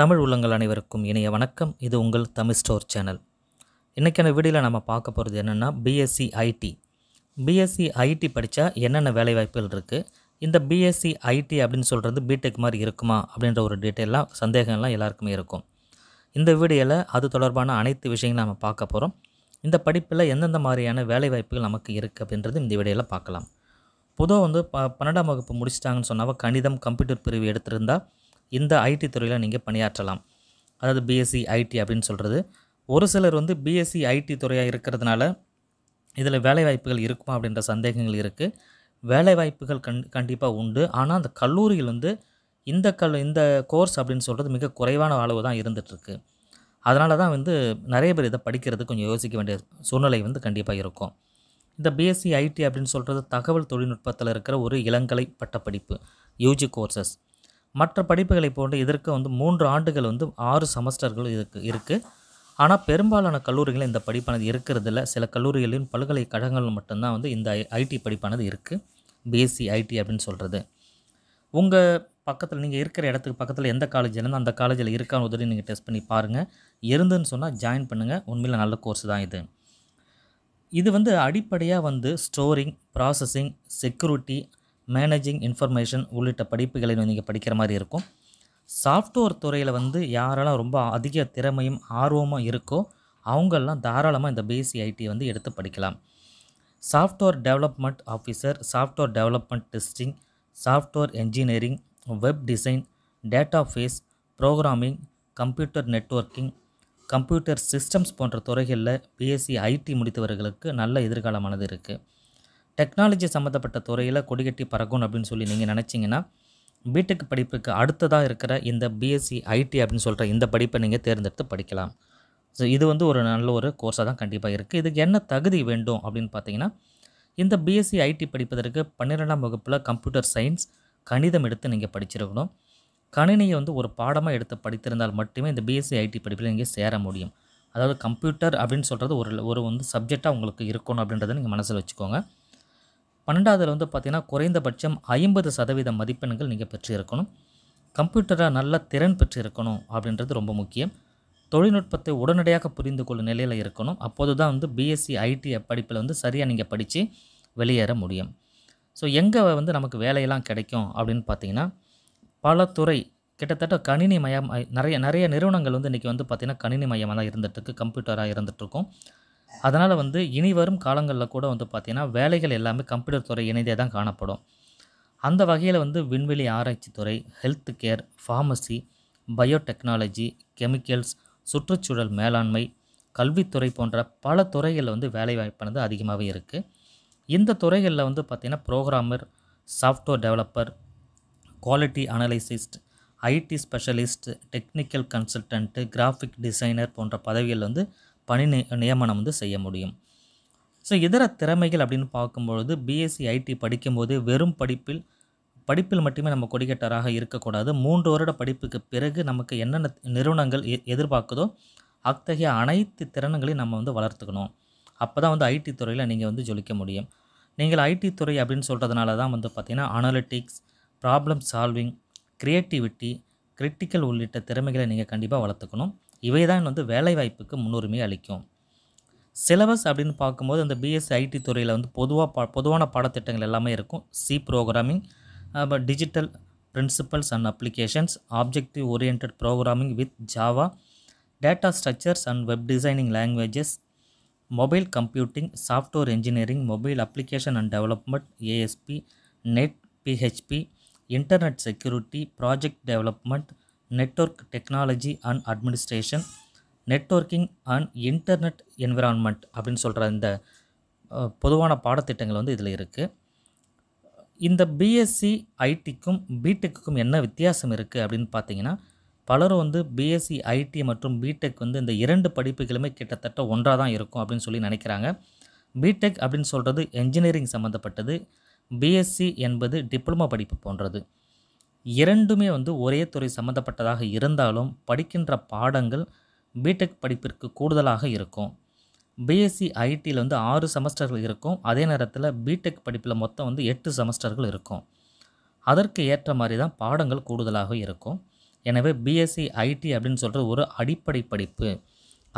தமிழ் உள்ளங்கள் அனைவருக்கும் இணைய வணக்கம் இது உங்கள் தமிழ் ஸ்டோர் சேனல் இன்றைக்கான வீடியோவில் நம்ம பார்க்க போகிறது என்னென்னா பிஎஸ்சி ஐடி பிஎஸ்சி ஐடி படித்தா என்னென்ன வேலைவாய்ப்புகள் இருக்குது இந்த பிஎஸ்சி ஐடி அப்படின்னு சொல்கிறது பிடெக் மாதிரி இருக்குமா அப்படின்ற ஒரு டீட்டெயிலாம் சந்தேகம்லாம் எல்லாருக்குமே இருக்கும் இந்த வீடியோவில் அது தொடர்பான அனைத்து விஷயங்களும் நம்ம பார்க்க போகிறோம் இந்த படிப்பில் எந்தெந்த மாதிரியான வேலைவாய்ப்புகள் நமக்கு இருக்குது அப்படின்றது இந்த வீடியோவில் பார்க்கலாம் பொதுவாக வந்து ப பன்னெண்டாம் வகுப்பு முடிச்சிட்டாங்கன்னு சொன்னாவோ கணிதம் கம்ப்யூட்டர் பிரிவு எடுத்திருந்தால் இந்த ஐடி துறையில் நீங்கள் பணியாற்றலாம் அதாவது பிஎஸ்சி ஐடி e, அப்படின்னு சொல்கிறது ஒரு சிலர் வந்து பிஎஸ்சி ஐடி e, துறையாக இருக்கிறதுனால இதில் வேலைவாய்ப்புகள் இருக்குமா அப்படின்ற சந்தேகங்கள் இருக்குது வேலைவாய்ப்புகள் கண் கண்டிப்பாக உண்டு ஆனால் அந்த கல்லூரியில் வந்து இந்த கல் இந்த கோர்ஸ் அப்படின்னு சொல்கிறது மிக குறைவான அளவு தான் இருந்துகிட்ருக்கு அதனால தான் வந்து நிறைய பேர் இதை படிக்கிறது கொஞ்சம் யோசிக்க வேண்டிய சூழ்நிலை வந்து கண்டிப்பாக இருக்கும் இந்த பிஎஸ்சி ஐடி e, அப்படின்னு சொல்கிறது தகவல் தொழில்நுட்பத்தில் இருக்கிற ஒரு இளங்கலை பட்டப்படிப்பு யூஜி கோர்சஸ் மற்ற படிப்புகளை போன்று இதற்கு வந்து மூன்று ஆண்டுகள் வந்து ஆறு செமஸ்டர்கள் இதுக்கு இருக்குது ஆனால் பெரும்பாலான கல்லூரிகளில் இந்த படிப்பானது இருக்கிறதில்ல சில கல்லூரிகளிலும் பல்கலைக்கழகங்கள் மட்டும்தான் வந்து இந்த ஐடி படிப்பானது இருக்குது பிஎஸ்சி ஐடி அப்படின்னு சொல்கிறது உங்கள் பக்கத்தில் நீங்கள் இருக்கிற இடத்துக்கு பக்கத்தில் எந்த காலேஜ் இருந்தால் அந்த காலேஜில் இருக்கான்னு உதவி நீங்கள் டெஸ்ட் பண்ணி பாருங்கள் இருந்துன்னு சொன்னால் ஜாயின் பண்ணுங்கள் உண்மையில் நல்ல கோர்ஸ் தான் இது இது வந்து அடிப்படையாக வந்து storing processing security managing information உள்ளிட்ட படிப்புகளை நீங்கள் படிக்கிற மாதிரி இருக்கும் சாஃப்ட்வேர் துறையில் வந்து யாரெல்லாம் ரொம்ப அதிக திறமையும் ஆர்வமாக இருக்கோ அவங்கெல்லாம் தாராளமாக இந்த பிஎஸ்சி ஐடி வந்து எடுத்து படிக்கலாம் software development officer software development testing software engineering web design database programming computer networking computer systems போன்ற துறைகளில் பிஎஸ்சி ஐடி முடித்தவர்களுக்கு நல்ல எதிர்காலமானது இருக்குது டெக்னாலஜி சம்மந்தப்பட்ட துறையில் கொடிகட்டி பறக்கும் அப்படின்னு சொல்லி நீங்கள் நினச்சிங்கன்னா பிடெக் படிப்புக்கு அடுத்ததாக இருக்கிற இந்த பிஎஸ்சி ஐடி அப்படின்னு சொல்கிற இந்த படிப்பை நீங்கள் தேர்ந்தெடுத்து படிக்கலாம் ஸோ இது வந்து ஒரு நல்ல ஒரு கோர்ஸாக தான் கண்டிப்பாக இருக்குது இதுக்கு என்ன தகுதி வேண்டும் அப்படின்னு பார்த்தீங்கன்னா இந்த பிஎஸ்சி ஐடி படிப்பதற்கு பன்னிரெண்டாம் வகுப்பில் கம்ப்யூட்டர் சயின்ஸ் கணிதம் எடுத்து நீங்கள் படிச்சிருக்கணும் கணினியை வந்து ஒரு பாடமாக எடுத்து படித்திருந்தால் மட்டுமே இந்த பிஎஸ்சி ஐடி படிப்பில் நீங்கள் சேர முடியும் அதாவது கம்ப்யூட்டர் அப்படின்னு சொல்கிறது ஒரு ஒரு வந்து சப்ஜெக்டாக உங்களுக்கு இருக்கணும் அப்படின்றத நீங்கள் மனசில் வச்சுக்கோங்க பன்னெண்டாவதுல வந்து பார்த்தீங்கன்னா குறைந்தபட்சம் ஐம்பது சதவீத மதிப்பெண்கள் நீங்கள் பெற்றிருக்கணும் கம்ப்யூட்டராக நல்ல திறன் பெற்றிருக்கணும் அப்படின்றது ரொம்ப முக்கியம் தொழில்நுட்பத்தை உடனடியாக புரிந்து கொள்ளும் நிலையில் இருக்கணும் அப்போது தான் வந்து பிஎஸ்சி ஐடி படிப்பில் வந்து சரியாக நீங்கள் படித்து வெளியேற முடியும் ஸோ எங்கே வந்து நமக்கு வேலையெல்லாம் கிடைக்கும் அப்படின்னு பார்த்தீங்கன்னா பல துறை கிட்டத்தட்ட கணினி மயம் நிறைய நிறைய நிறுவனங்கள் வந்து இன்றைக்கி வந்து பார்த்திங்கன்னா கணினி மயமாக தான் இருந்துகிட்ருக்கு கம்ப்யூட்டராக இருந்துகிட்ருக்கும் அதனால் வந்து இனி வரும் காலங்களில் கூட வந்து பார்த்திங்கன்னா வேலைகள் எல்லாமே கம்ப்யூட்டர் துறை இணைந்தே தான் காணப்படும் அந்த வகையில் வந்து விண்வெளி ஆராய்ச்சி துறை health care pharmacy biotechnology chemicals சுற்றுச்சூழல் மேலாண்மை கல்வித்துறை போன்ற பல துறைகளில் வந்து வேலைவாய்ப்பானது அதிகமாகவே இருக்குது இந்த துறைகளில் வந்து பார்த்திங்கன்னா programmer software developer quality analyst IT specialist technical consultant graphic designer போன்ற பதவிகள் வந்து பணி நியமனம் வந்து செய்ய முடியும் ஸோ இதர திறமைகள் அப்படின்னு பார்க்கும்பொழுது பிஎஸ்சி ஐடி படிக்கும்போது வெறும் படிப்பில் படிப்பில் மட்டுமே நம்ம கொடிக்கட்டராக இருக்கக்கூடாது மூன்று வருட படிப்புக்கு பிறகு நமக்கு என்னென்ன நிறுவனங்கள் எதிர்பார்க்குதோ அத்தகைய அனைத்து திறன்களையும் நம்ம வந்து வளர்த்துக்கணும் அப்போ தான் வந்து ஐடி துறையில் நீங்கள் வந்து ஜொலிக்க முடியும் நீங்கள் ஐடி துறை அப்படின்னு சொல்கிறதுனால தான் வந்து பார்த்திங்கன்னா analytics problem solving creativity critical உள்ளிட்ட திறமைகளை நீங்கள் கண்டிப்பாக வளர்த்துக்கணும் இவை தான் வந்து வேலைவாய்ப்புக்கு முன்னுரிமை அளிக்கும் சிலபஸ் அப்படின்னு பார்க்கும்போது அந்த பிஎஸ்சி ஐடி துறையில் வந்து பொதுவாக ப பொதுவான பாடத்திட்டங்கள் எல்லாமே இருக்கும் சி ப்ரோக்ராமிங் அப்புறம் digital principles and applications objective orient programming with Java data structures and web designing languages mobile computing software engineering mobile application and development ASP net PHP internet security project development network technology and administration networking and internet environment அப்படின்னு சொல்கிற இந்த பொதுவான பாடத்திட்டங்கள் வந்து இதில் இருக்குது இந்த BSc ஐடிக்கும் பிடெக்குக்கும் என்ன வித்தியாசம் இருக்குது அப்படின்னு பார்த்தீங்கன்னா பலரும் வந்து பிஎஸ்சி ஐடி மற்றும் பிடெக் வந்து இந்த இரண்டு படிப்புகளுமே கிட்டத்தட்ட ஒன்றாக தான் இருக்கும் அப்படின்னு சொல்லி நினைக்கிறாங்க பிடெக் அப்படின்னு சொல்கிறது என்ஜினியரிங் சம்மந்தப்பட்டது பிஎஸ்சி என்பது டிப்ளமா படிப்பு போன்றது இரண்டுமே வந்து ஒரே துறை சம்மந்தப்பட்டதாக இருந்தாலும் படிக்கின்ற பாடங்கள் பிடெக் படிப்பிற்கு கூடுதலாக இருக்கும் பிஎஸ்சி ஐடியில் வந்து ஆறு செமஸ்டர்கள் இருக்கும் அதே நேரத்தில் பிடெக் படிப்பில் மொத்தம் வந்து எட்டு செமஸ்டர்கள் இருக்கும் அதற்கு ஏற்ற மாதிரி தான் பாடங்கள் கூடுதலாக இருக்கும் எனவே பிஎஸ்சி ஐடி அப்படின்னு சொல்கிறது ஒரு அடிப்படை படிப்பு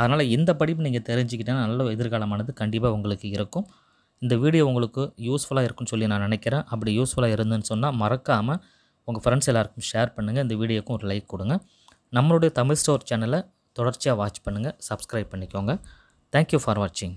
அதனால் இந்த படிப்பு நீங்கள் தெரிஞ்சுக்கிட்டால் நல்ல எதிர்காலமானது கண்டிப்பாக உங்களுக்கு இருக்கும் இந்த வீடியோ உங்களுக்கு யூஸ்ஃபுல்லாக இருக்குன்னு சொல்லி நான் நினைக்கிறேன் அப்படி யூஸ்ஃபுல்லாக இருந்துன்னு சொன்னால் மறக்காமல் உங்கள் ஃப்ரெண்ட்ஸ் எல்லாருக்கும் ஷேர் பண்ணுங்கள் இந்த வீடியோக்கும் ஒரு லைக் கொடுங்க நம்மளுடைய தமிழ் ஸ்டோர் சேனலை தொடர்ச்சியாக வாட்ச் பண்ணுங்கள் சப்ஸ்கிரைப் பண்ணிக்கோங்க தேங்க்யூ ஃபார் வாட்சிங்